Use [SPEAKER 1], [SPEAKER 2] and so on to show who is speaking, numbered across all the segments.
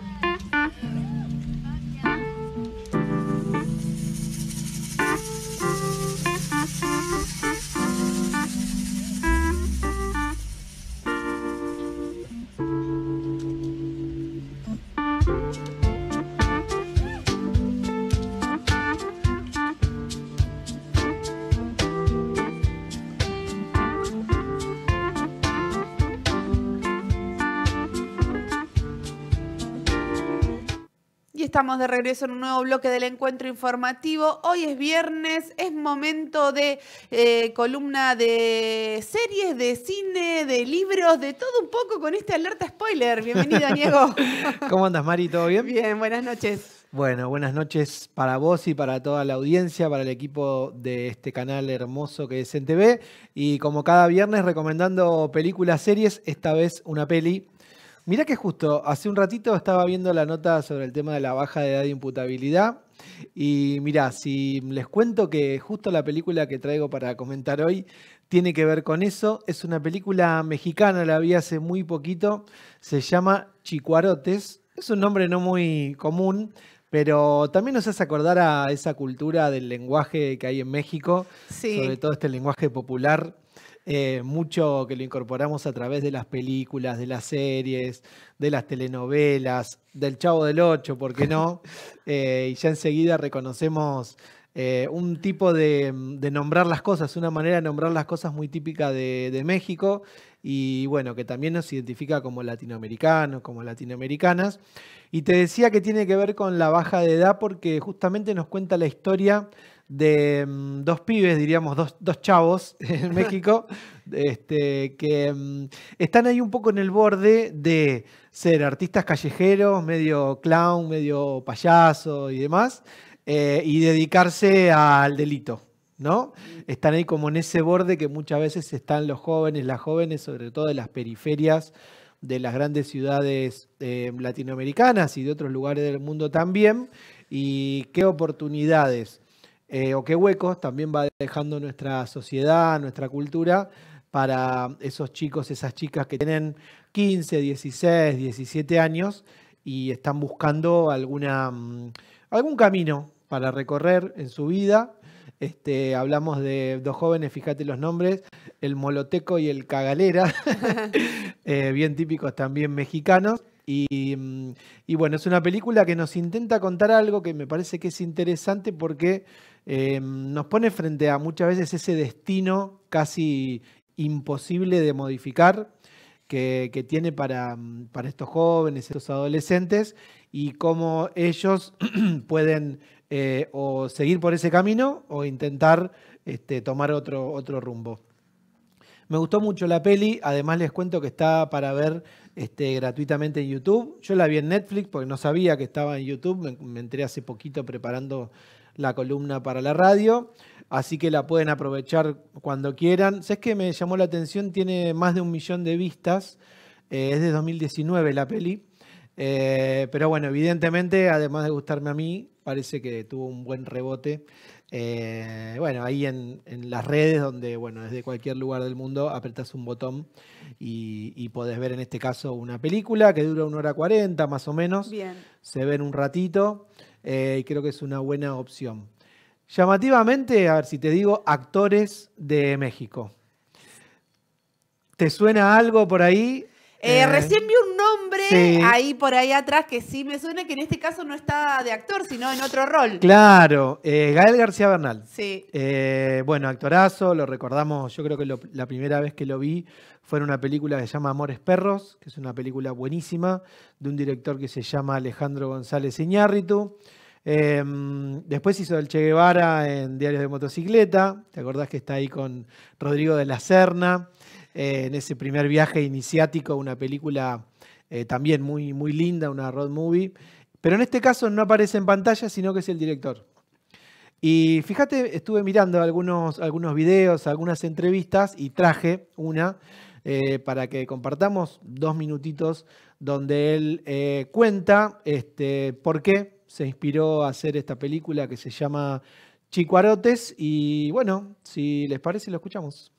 [SPEAKER 1] Thank you. Estamos de regreso en un nuevo bloque del encuentro informativo. Hoy es viernes, es momento de eh, columna de series, de cine, de libros, de todo un poco con este alerta spoiler. Bienvenido, Diego.
[SPEAKER 2] ¿Cómo andas, Mari? ¿Todo bien? Bien, buenas noches. Bueno, buenas noches para vos y para toda la audiencia, para el equipo de este canal hermoso que es NTV. Y como cada viernes, recomendando películas, series, esta vez una peli Mirá que justo, hace un ratito estaba viendo la nota sobre el tema de la baja de edad de imputabilidad. Y mirá, si les cuento que justo la película que traigo para comentar hoy tiene que ver con eso. Es una película mexicana, la vi hace muy poquito. Se llama Chicuarotes. Es un nombre no muy común, pero también nos hace acordar a esa cultura del lenguaje que hay en México, sobre todo este lenguaje popular eh, mucho que lo incorporamos a través de las películas, de las series, de las telenovelas, del Chavo del Ocho, ¿por qué no? Eh, y ya enseguida reconocemos eh, un tipo de, nombrar las cosas, una manera de nombrar las cosas muy típica de, de México y bueno, que también nos identifica como latinoamericanos, como latinoamericanas. Y te decía que tiene que ver con la baja de edad porque justamente nos cuenta la historia de mm, dos pibes, diríamos dos, chavos en México, este, que mm, están ahí un poco en el borde de ser artistas callejeros, medio clown, medio payaso y demás, eh, y dedicarse al delito. ¿No? Mm. Están ahí como en ese borde que muchas veces están los jóvenes, las jóvenes, sobre todo de las periferias de las grandes ciudades eh, latinoamericanas y de otros lugares del mundo también, y qué oportunidades eh, o qué huecos también va dejando nuestra sociedad, nuestra cultura, para esos chicos, esas chicas que tienen 15, 16, 17 años y están buscando alguna, mm, algún camino para recorrer en su vida. Este, hablamos de dos jóvenes, fíjate los nombres, el Moloteco y el Cagalera, eh, bien típicos también mexicanos. Mm, y bueno, es una película que nos intenta contar algo que me parece que es interesante porque eh, nos pone frente a muchas veces ese destino casi imposible de modificar que, tiene para, estos jóvenes, estos adolescentes, y cómo ellos pueden eh, o seguir por ese camino o intentar este, tomar otro, otro rumbo. Me gustó mucho la peli, además les cuento que está para ver este, gratuitamente en YouTube. Yo la vi en Netflix porque no sabía que estaba en YouTube. Me, entré hace poquito preparando la columna para la radio. Así que la pueden aprovechar cuando quieran. ¿Sabes que me llamó la atención? Tiene más de un millón de vistas. Eh, es de 2019 la peli. Eh, pero bueno, evidentemente, además de gustarme a mí, parece que tuvo un buen rebote eh, bueno, ahí en, las redes, donde, bueno, desde cualquier lugar del mundo apretas un botón y, puedes podés ver en este caso una película que dura una hora cuarenta, más o menos. Bien. Se ven un ratito eh, y creo que es una buena opción. Llamativamente, a ver si te digo, actores de México. ¿Te suena algo por ahí?
[SPEAKER 1] Eh, recién vi un ahí por ahí atrás que sí me suena que en este caso no está de actor, sino en otro rol. Claro,
[SPEAKER 2] eh, Gael García Bernal. Sí. Eh, bueno, actorazo, lo recordamos, yo creo que la primera vez que lo vi fue en una película que se llama Amores Perros, que es una película buenísima, de un director que se llama Alejandro González Iñárritu. Em, después hizo el Che Guevara en Diarios de Motocicleta, ¿te acordás que está ahí con Rodrigo de la Serna? Eh, en ese primer viaje iniciático, una película eh, también muy, muy linda, una road movie. Pero en este caso no aparece en pantalla, sino que es el director. Y fíjate, estuve mirando algunos, algunos videos, algunas entrevistas y traje una eh, para que compartamos dos minutitos donde él eh, cuenta este, por qué se inspiró a hacer esta película que se llama Chicuarotes. Y bueno, si les parece, lo escuchamos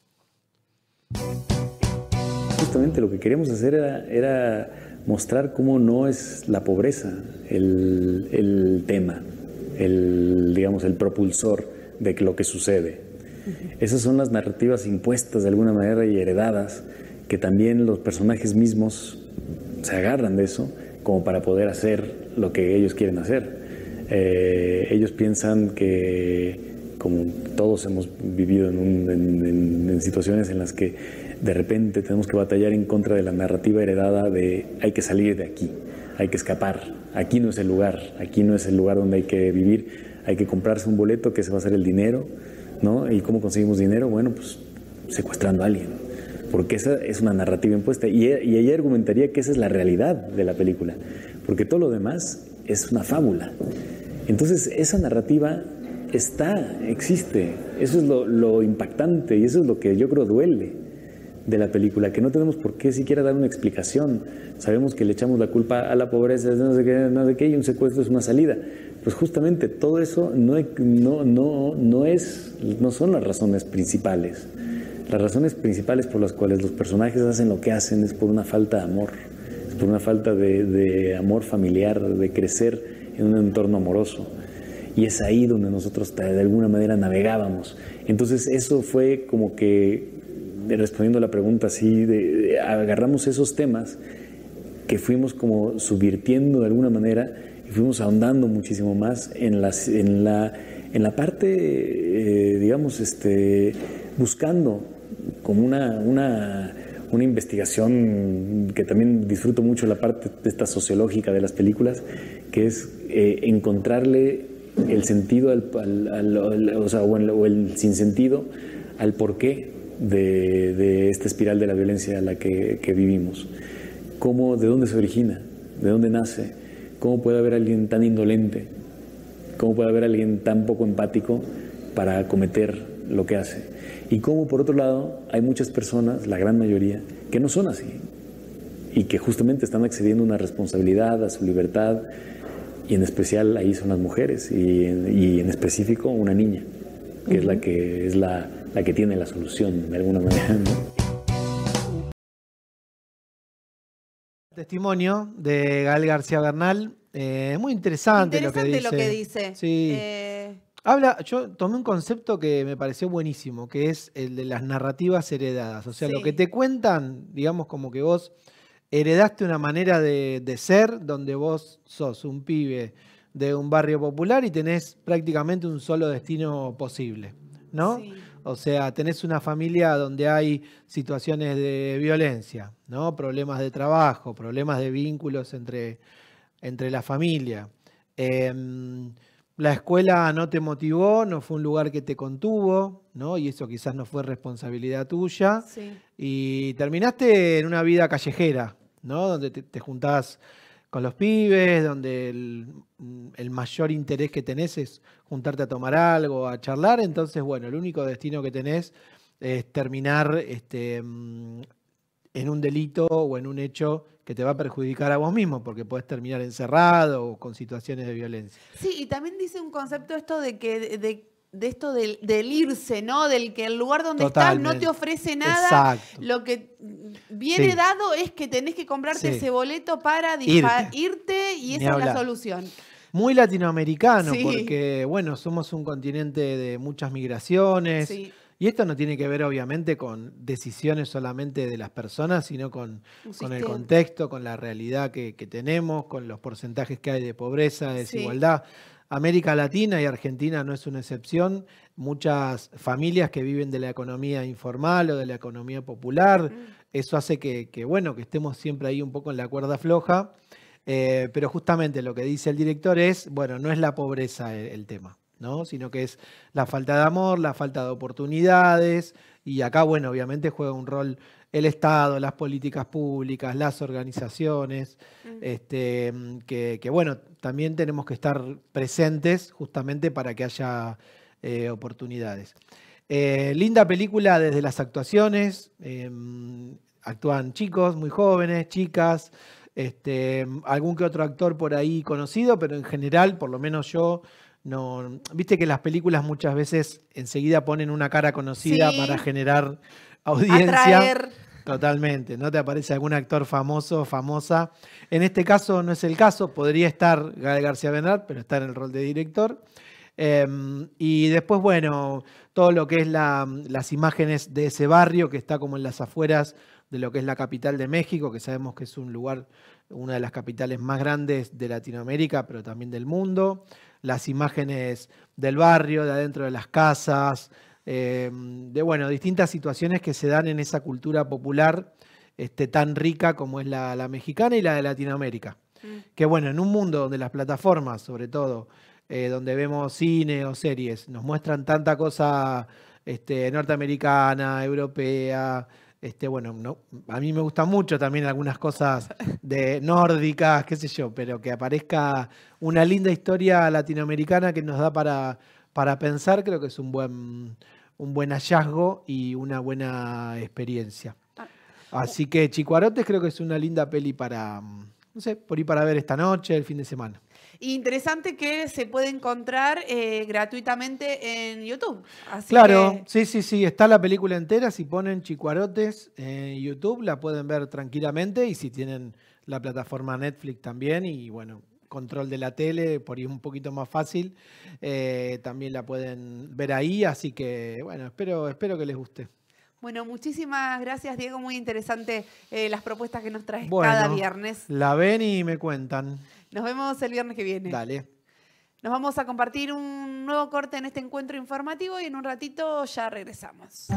[SPEAKER 3] lo que queríamos hacer era, mostrar cómo no es la pobreza el, tema, el, digamos, el propulsor de lo que sucede. Esas son las narrativas impuestas de alguna manera y heredadas, que también los personajes mismos se agarran de eso como para poder hacer lo que ellos quieren hacer. Eh, ellos piensan que, como todos hemos vivido en, en situaciones en las que de repente tenemos que batallar en contra de la narrativa heredada de hay que salir de aquí, hay que escapar, aquí no es el lugar, aquí no es el lugar donde hay que vivir, hay que comprarse un boleto que se va a hacer el dinero, ¿no? ¿Y cómo conseguimos dinero? Bueno, pues secuestrando a alguien, porque esa es una narrativa impuesta. Y, ella argumentaría que esa es la realidad de la película, porque todo lo demás es una fábula. Entonces, esa narrativa está, existe. Eso es lo impactante y eso es lo que yo creo duele de la película, que no tenemos por qué siquiera dar una explicación. Sabemos que le echamos la culpa a la pobreza, no sé qué, no sé qué, y un secuestro es una salida. Pues justamente todo eso no, no, no, no, es, no son las razones principales. Las razones principales por las cuales los personajes hacen lo que hacen es por una falta de amor, por una falta de, de amor familiar, de crecer en un entorno amoroso y es ahí donde nosotros de alguna manera navegábamos. Entonces eso fue como que respondiendo a la pregunta así, agarramos esos temas que fuimos como subvirtiendo de alguna manera y fuimos ahondando muchísimo más en, las, en, la, en la parte, eh, digamos, este, buscando como una, una, una, investigación que también disfruto mucho la parte de esta sociológica de las películas, que es eh, encontrarle el sentido al, o, sea, o, el, o el sinsentido al por qué de, esta espiral de la violencia en la que, vivimos. ¿Cómo, ¿De dónde se origina? ¿De dónde nace? ¿Cómo puede haber alguien tan indolente? ¿Cómo puede haber alguien tan poco empático para acometer lo que hace? Y cómo, por otro lado, hay muchas personas, la gran mayoría, que no son así y que justamente están accediendo a una responsabilidad, a su libertad, y en especial ahí son las mujeres y en, específico una niña, que es la que es la, la que tiene la solución de alguna manera.
[SPEAKER 2] Testimonio de Gael García Bernal. Eh, es muy interesante, lo que dice. Lo que dice. Eh. Habla, yo tomé un concepto que me pareció buenísimo, que es el de las narrativas heredadas. O sea, lo que te cuentan, digamos como que vos heredaste una manera de, de, ser donde vos sos un pibe de un barrio popular y tenés prácticamente un solo destino posible, ¿no? Sí. O sea, tenés una familia donde hay situaciones de violencia, ¿no? Problemas de trabajo, problemas de vínculos entre, entre la familia. Em, la escuela no te motivó, no fue un lugar que te contuvo, ¿no? Y eso quizás no fue responsabilidad tuya. Y terminaste en una vida callejera, ¿no? Donde te, te juntás con los pibes, donde el, mayor interés que tenés es juntarte a tomar algo, a charlar. Entonces, bueno, el único destino que tenés es terminar este, mm, en un delito o en un hecho que te va a perjudicar a vos mismo, porque podés terminar encerrado o con situaciones de violencia.
[SPEAKER 1] Sí, y también dice un concepto esto de que de esto del, irse, ¿no? Del que el lugar donde estás no te ofrece nada. Lo que viene dado es que tenés que comprarte ese boleto para irte. y esa es la solución.
[SPEAKER 2] Muy latinoamericano, porque bueno, somos un continente de muchas migraciones. Y esto no tiene que ver obviamente con decisiones solamente de las personas, sino con, con el contexto, con la realidad que, que, tenemos, con los porcentajes que hay de pobreza, de desigualdad. América Latina y Argentina no es una excepción. Muchas familias que viven de la economía informal o de la economía popular, mm. eso hace que, bueno, que estemos siempre ahí un poco en la cuerda floja. Eh, pero justamente lo que dice el director es, bueno, no es la pobreza el, tema, ¿no? Sino que es la falta de amor, la falta de oportunidades, y acá, bueno, obviamente juega un rol el Estado, las políticas públicas, las organizaciones, este, que, bueno, también tenemos que estar presentes justamente para que haya eh, oportunidades. Eh, linda película desde las actuaciones, em, actúan chicos, muy jóvenes, chicas, este, algún que otro actor por ahí conocido, pero en general, por lo menos yo, no. Viste que las películas muchas veces enseguida ponen una cara conocida para generar audiencia. Totalmente, no te aparece algún actor famoso, o famosa. En este caso no es el caso, podría estar Gael García Bernal, pero está en el rol de director. Em, y después, bueno, todo lo que es las imágenes de ese barrio que está como en las afueras de lo que es la capital de México, que sabemos que es un lugar, una de las capitales más grandes de Latinoamérica, pero también del mundo. Las imágenes del barrio, de adentro de las casas, eh, de bueno, distintas situaciones que se dan en esa cultura popular este, tan rica como es la, mexicana y la de Latinoamérica. Mm. Que bueno, en un mundo donde las plataformas, sobre todo, eh, donde vemos cine o series, nos muestran tanta cosa este, norteamericana, europea, este, bueno, a mí me gustan mucho también algunas cosas de nórdicas, qué sé yo, pero que aparezca una linda historia latinoamericana que nos da para para pensar creo que es un buen, un buen hallazgo y una buena experiencia. Ah, oh. Así que Chicuarotes creo que es una linda peli para, no sé, por ir para ver esta noche, el fin de semana.
[SPEAKER 1] Interesante que se puede encontrar eh, gratuitamente en YouTube. claro,
[SPEAKER 2] sí, sí, sí, está la película entera. Si ponen Chicuarotes en YouTube, la pueden ver tranquilamente y si tienen la plataforma Netflix también y bueno, control de la tele, por ir un poquito más fácil. Eh, también la pueden ver ahí, así que bueno, espero, espero que les guste.
[SPEAKER 1] Bueno, muchísimas gracias, Diego. Muy interesante eh, las propuestas que nos traes cada viernes. La
[SPEAKER 2] ven y me cuentan.
[SPEAKER 1] Nos vemos el viernes que viene. Dale. Nos vamos a compartir un nuevo corte en este encuentro informativo y en un ratito ya regresamos.